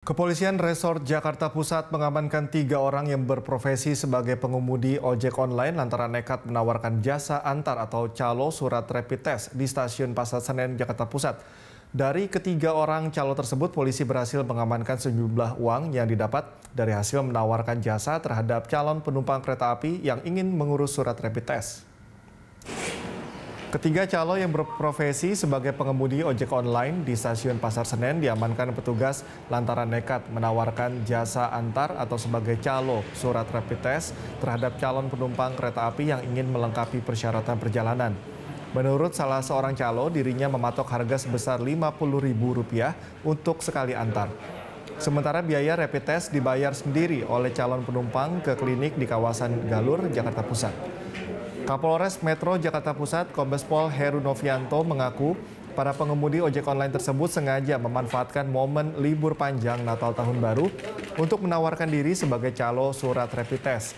Kepolisian Resort Jakarta Pusat mengamankan tiga orang yang berprofesi sebagai pengemudi ojek online lantaran nekat menawarkan jasa antar atau calo surat rapid test di stasiun Pasar Senen, Jakarta Pusat. Dari ketiga orang calo tersebut, polisi berhasil mengamankan sejumlah uang yang didapat dari hasil menawarkan jasa terhadap calon penumpang kereta api yang ingin mengurus surat rapid test. Ketiga calo yang berprofesi sebagai pengemudi ojek online di stasiun Pasar Senen diamankan petugas lantaran nekat menawarkan jasa antar atau sebagai calo surat rapid test terhadap calon penumpang kereta api yang ingin melengkapi persyaratan perjalanan. Menurut salah seorang calo, dirinya mematok harga sebesar Rp50.000 untuk sekali antar. Sementara biaya rapid test dibayar sendiri oleh calon penumpang ke klinik di kawasan Galur, Jakarta Pusat. Kapolres Metro Jakarta Pusat Kombes Pol Heru Novianto mengaku para pengemudi ojek online tersebut sengaja memanfaatkan momen libur panjang Natal Tahun Baru untuk menawarkan diri sebagai calo surat rapid test.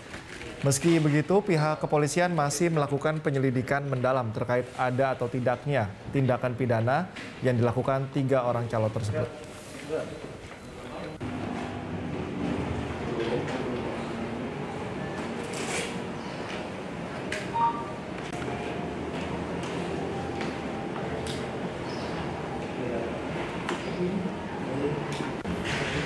Meski begitu, pihak kepolisian masih melakukan penyelidikan mendalam terkait ada atau tidaknya tindakan pidana yang dilakukan tiga orang calo tersebut.